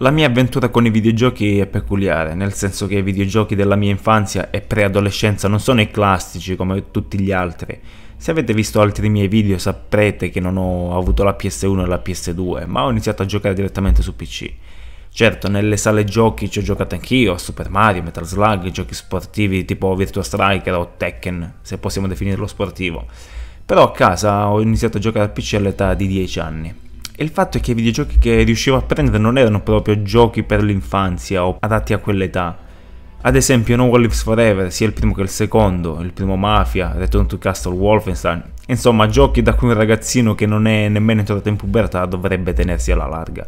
La mia avventura con i videogiochi è peculiare, nel senso che i videogiochi della mia infanzia e preadolescenza non sono i classici come tutti gli altri. Se avete visto altri miei video saprete che non ho avuto la PS1 e la PS2, ma ho iniziato a giocare direttamente su PC. Certo, nelle sale giochi ci ho giocato anch'io, a Super Mario, Metal Slug, giochi sportivi tipo Virtua Striker o Tekken, se possiamo definirlo sportivo. Però a casa ho iniziato a giocare al PC all'età di 10 anni. E il fatto è che i videogiochi che riuscivo a prendere non erano proprio giochi per l'infanzia o adatti a quell'età. Ad esempio No One Lives Forever, sia il primo che il secondo, il primo Mafia, Return to Castle Wolfenstein, insomma giochi da cui un ragazzino che non è nemmeno entrato in pubertà dovrebbe tenersi alla larga.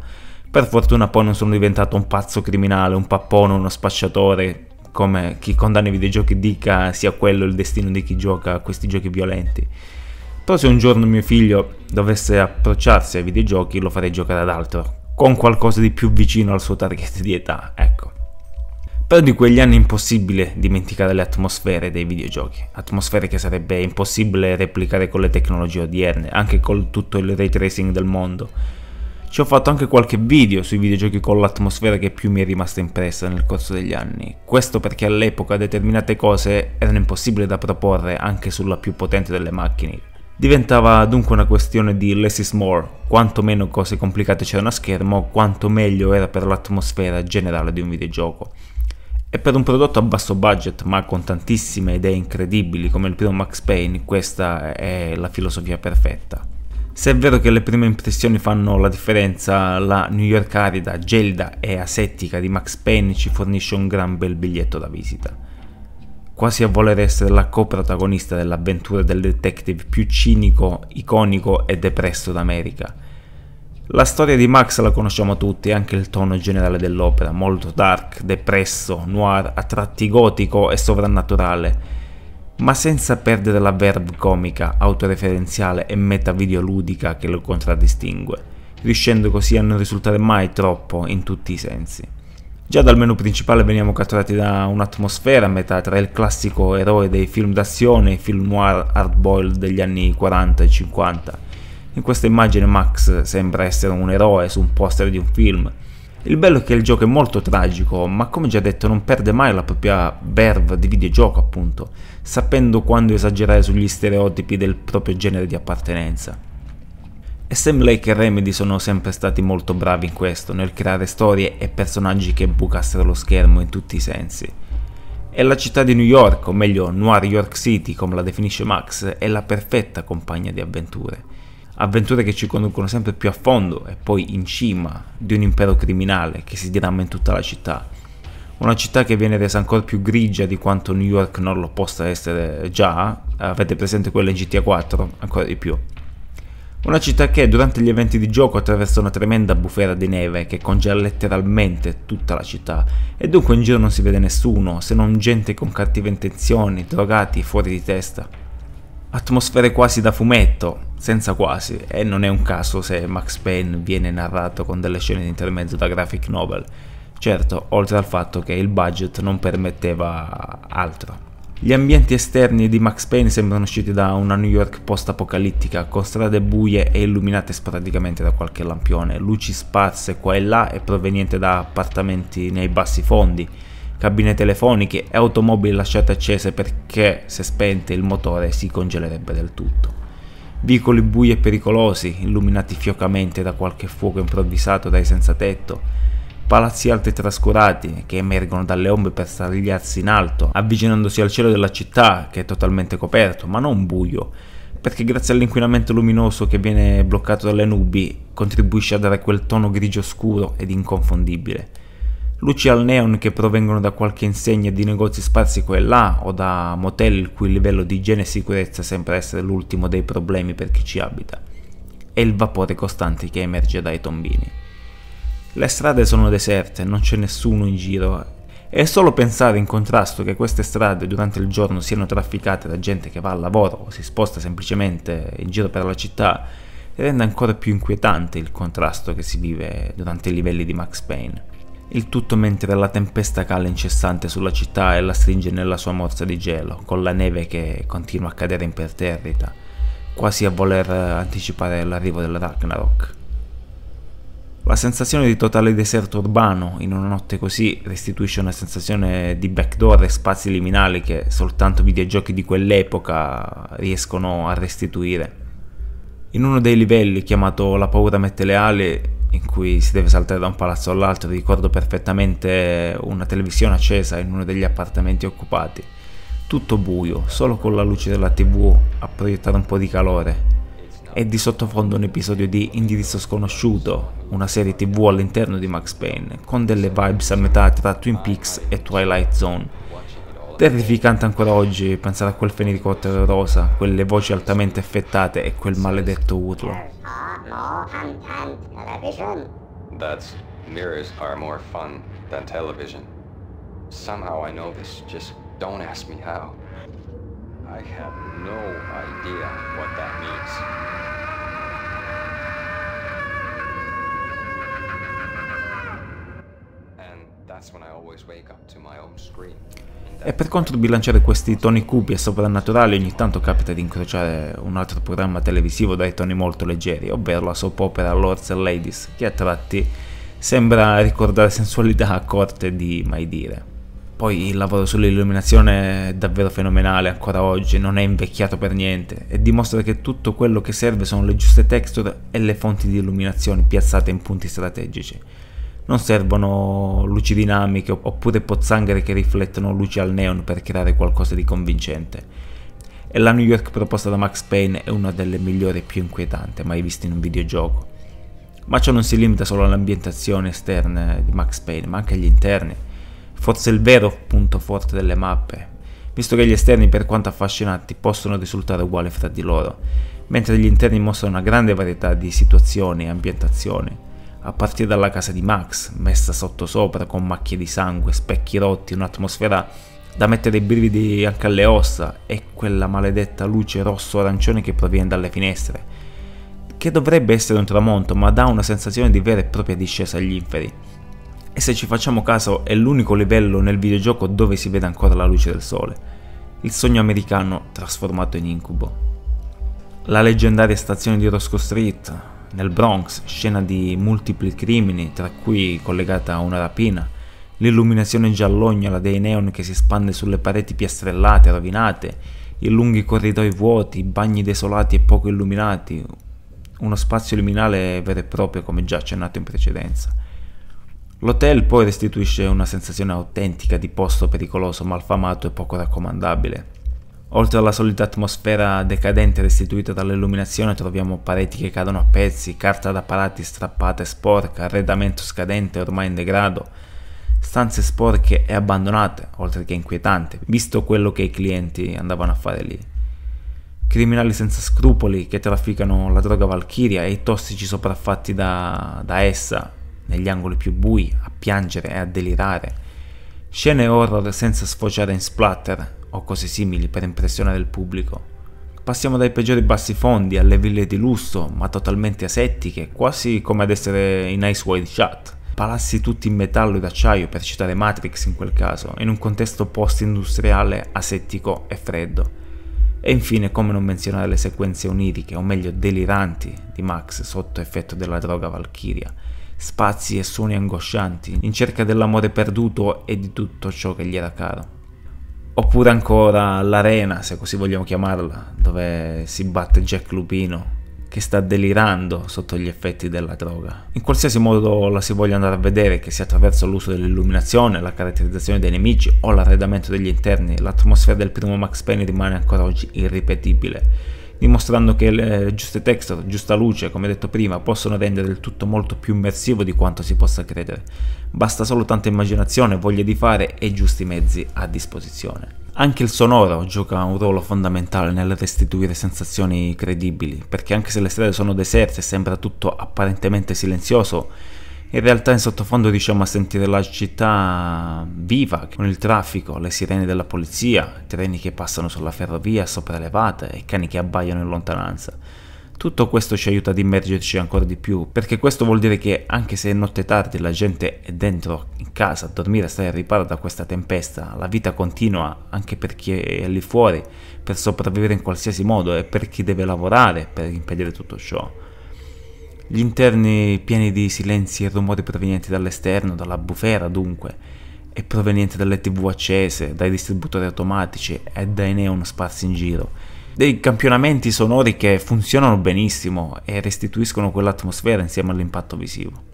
Per fortuna poi non sono diventato un pazzo criminale, un pappone, uno spacciatore, come chi condanna i videogiochi dica sia quello il destino di chi gioca a questi giochi violenti. Però se un giorno mio figlio dovesse approcciarsi ai videogiochi lo farei giocare ad altro, con qualcosa di più vicino al suo target di età, ecco. Però di quegli anni è impossibile dimenticare le atmosfere dei videogiochi, atmosfere che sarebbe impossibile replicare con le tecnologie odierne, anche con tutto il ray tracing del mondo. Ci ho fatto anche qualche video sui videogiochi con l'atmosfera che più mi è rimasta impressa nel corso degli anni, questo perché all'epoca determinate cose erano impossibili da proporre anche sulla più potente delle macchine, Diventava dunque una questione di less is more, quanto meno cose complicate c'era uno schermo, quanto meglio era per l'atmosfera generale di un videogioco. E per un prodotto a basso budget ma con tantissime idee incredibili come il primo Max Payne, questa è la filosofia perfetta. Se è vero che le prime impressioni fanno la differenza, la New York arida, gelida e asettica di Max Payne ci fornisce un gran bel biglietto da visita quasi a voler essere la coprotagonista dell'avventura del detective più cinico, iconico e depresso d'America. La storia di Max la conosciamo tutti e anche il tono generale dell'opera, molto dark, depresso, noir, a tratti gotico e sovrannaturale, ma senza perdere la verve comica, autoreferenziale e metavideoludica che lo contraddistingue, riuscendo così a non risultare mai troppo in tutti i sensi. Già dal menu principale veniamo catturati da un'atmosfera a metà tra il classico eroe dei film d'azione e i film noir hardboiled degli anni 40 e 50. In questa immagine Max sembra essere un eroe su un poster di un film. Il bello è che il gioco è molto tragico, ma come già detto non perde mai la propria verve di videogioco appunto, sapendo quando esagerare sugli stereotipi del proprio genere di appartenenza. E Sam Lake e Remedy sono sempre stati molto bravi in questo, nel creare storie e personaggi che bucassero lo schermo in tutti i sensi. E la città di New York, o meglio Noir York City come la definisce Max, è la perfetta compagna di avventure. Avventure che ci conducono sempre più a fondo e poi in cima di un impero criminale che si dirama in tutta la città. Una città che viene resa ancora più grigia di quanto New York non lo possa essere già, avete presente quella in GTA 4? Ancora di più. Una città che durante gli eventi di gioco attraversa una tremenda bufera di neve che congela letteralmente tutta la città e dunque in giro non si vede nessuno se non gente con cattive intenzioni, drogati, fuori di testa. Atmosfere quasi da fumetto, senza quasi, e non è un caso se Max Payne viene narrato con delle scene di intermezzo da graphic novel. Certo, oltre al fatto che il budget non permetteva altro. Gli ambienti esterni di Max Payne sembrano usciti da una New York post-apocalittica, con strade buie e illuminate sporadicamente da qualche lampione, luci sparse qua e là e provenienti da appartamenti nei bassi fondi, cabine telefoniche e automobili lasciate accese perché se spente il motore si congelerebbe del tutto. Vicoli bui e pericolosi, illuminati fiocamente da qualche fuoco improvvisato dai senza tetto, palazzi alti e trascurati che emergono dalle ombre per stagliarsi in alto, avvicinandosi al cielo della città che è totalmente coperto, ma non buio, perché grazie all'inquinamento luminoso che viene bloccato dalle nubi contribuisce a dare quel tono grigio scuro ed inconfondibile. Luci al neon che provengono da qualche insegna di negozi sparsi qua e là o da motel il cui livello di igiene e sicurezza sembra essere l'ultimo dei problemi per chi ci abita. E il vapore costante che emerge dai tombini. Le strade sono deserte, non c'è nessuno in giro e solo pensare in contrasto che queste strade durante il giorno siano trafficate da gente che va al lavoro o si sposta semplicemente in giro per la città rende ancora più inquietante il contrasto che si vive durante i livelli di Max Payne. Il tutto mentre la tempesta cala incessante sulla città e la stringe nella sua morsa di gelo, con la neve che continua a cadere imperterrita, quasi a voler anticipare l'arrivo del Ragnarok. La sensazione di totale deserto urbano in una notte così restituisce una sensazione di backdoor e spazi liminali che soltanto videogiochi di quell'epoca riescono a restituire. In uno dei livelli chiamato La paura mette le ali, in cui si deve saltare da un palazzo all'altro, ricordo perfettamente una televisione accesa in uno degli appartamenti occupati. Tutto buio, solo con la luce della tv a proiettare un po' di calore, e di sottofondo un episodio di Indirizzo Sconosciuto, una serie tv all'interno di Max Payne, con delle vibes a metà tra Twin Peaks e Twilight Zone. Terrificante ancora oggi pensare a quel fenicottero rosa, quelle voci altamente affettate e quel maledetto urlo. That's mirrors are more fun than television. Somehow I know this, just don't ask me how. I have no idea what that means. E per contro bilanciare questi toni cupi e soprannaturali ogni tanto capita di incrociare un altro programma televisivo dai toni molto leggeri, ovvero la soap opera Lords and Ladies, che a tratti sembra ricordare sensualità a corte di mai dire. Poi il lavoro sull'illuminazione è davvero fenomenale ancora oggi, non è invecchiato per niente e dimostra che tutto quello che serve sono le giuste texture e le fonti di illuminazione piazzate in punti strategici. Non servono luci dinamiche oppure pozzanghere che riflettono luci al neon per creare qualcosa di convincente. E la New York proposta da Max Payne è una delle migliori e più inquietanti mai viste in un videogioco. Ma ciò non si limita solo alle ambientazioni esterne di Max Payne, ma anche agli interni forse il vero punto forte delle mappe, visto che gli esterni per quanto affascinanti possono risultare uguali fra di loro, mentre gli interni mostrano una grande varietà di situazioni e ambientazioni, a partire dalla casa di Max, messa sotto sopra con macchie di sangue, specchi rotti, un'atmosfera da mettere i brividi anche alle ossa e quella maledetta luce rosso-arancione che proviene dalle finestre, che dovrebbe essere un tramonto ma dà una sensazione di vera e propria discesa agli inferi e se ci facciamo caso è l'unico livello nel videogioco dove si vede ancora la luce del sole, il sogno americano trasformato in incubo. La leggendaria stazione di Roscoe Street, nel Bronx, scena di multipli crimini, tra cui collegata a una rapina, l'illuminazione giallognola dei neon che si espande sulle pareti piastrellate, e rovinate, i lunghi corridoi vuoti, i bagni desolati e poco illuminati, uno spazio liminale vero e proprio come già accennato in precedenza. L'hotel poi restituisce una sensazione autentica di posto pericoloso, malfamato e poco raccomandabile. Oltre alla solita atmosfera decadente restituita dall'illuminazione troviamo pareti che cadono a pezzi, carta da parati strappata e sporca, arredamento scadente ormai in degrado, stanze sporche e abbandonate, oltre che inquietante, visto quello che i clienti andavano a fare lì. Criminali senza scrupoli che trafficano la droga Valchiria e i tossici sopraffatti da, da essa, negli angoli più bui, a piangere e a delirare. Scene horror senza sfociare in splatter o cose simili per impressionare il pubblico. Passiamo dai peggiori bassi fondi alle ville di lusso, ma totalmente asettiche, quasi come ad essere in Ice Wide Shut. Palazzi tutti in metallo ed acciaio, per citare Matrix in quel caso, in un contesto post-industriale asettico e freddo. E infine, come non menzionare le sequenze oniriche, o meglio deliranti, di Max sotto effetto della droga Valkyria, spazi e suoni angoscianti, in cerca dell'amore perduto e di tutto ciò che gli era caro. Oppure ancora l'arena, se così vogliamo chiamarla, dove si batte Jack Lupino, che sta delirando sotto gli effetti della droga. In qualsiasi modo la si voglia andare a vedere, che sia attraverso l'uso dell'illuminazione, la caratterizzazione dei nemici o l'arredamento degli interni, l'atmosfera del primo Max Penny rimane ancora oggi irripetibile dimostrando che le giuste texture, giusta luce, come detto prima, possono rendere il tutto molto più immersivo di quanto si possa credere. Basta solo tanta immaginazione, voglia di fare e giusti mezzi a disposizione. Anche il sonoro gioca un ruolo fondamentale nel restituire sensazioni credibili, perché anche se le strade sono deserte e sembra tutto apparentemente silenzioso, in realtà in sottofondo riusciamo a sentire la città viva, con il traffico, le sirene della polizia, treni che passano sulla ferrovia sopraelevate e cani che abbaiano in lontananza. Tutto questo ci aiuta ad immergerci ancora di più, perché questo vuol dire che anche se è notte tardi la gente è dentro in casa a dormire, a stare al riparo da questa tempesta, la vita continua anche per chi è lì fuori, per sopravvivere in qualsiasi modo e per chi deve lavorare per impedire tutto ciò. Gli interni pieni di silenzi e rumori provenienti dall'esterno, dalla bufera dunque, e provenienti dalle tv accese, dai distributori automatici e dai neon sparsi in giro. Dei campionamenti sonori che funzionano benissimo e restituiscono quell'atmosfera insieme all'impatto visivo.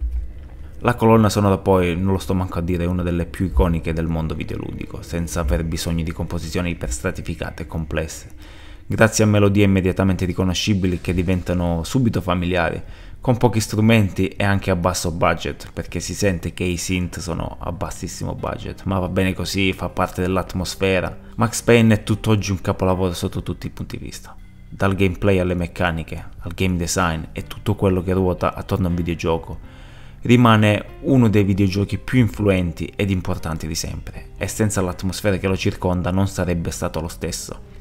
La colonna sonora poi, non lo sto manco a dire, è una delle più iconiche del mondo videoludico, senza aver bisogno di composizioni iperstratificate e complesse grazie a melodie immediatamente riconoscibili che diventano subito familiari, con pochi strumenti e anche a basso budget, perché si sente che i synth sono a bassissimo budget, ma va bene così, fa parte dell'atmosfera. Max Payne è tutt'oggi un capolavoro sotto tutti i punti di vista, dal gameplay alle meccaniche, al game design e tutto quello che ruota attorno a un videogioco. Rimane uno dei videogiochi più influenti ed importanti di sempre, e senza l'atmosfera che lo circonda non sarebbe stato lo stesso.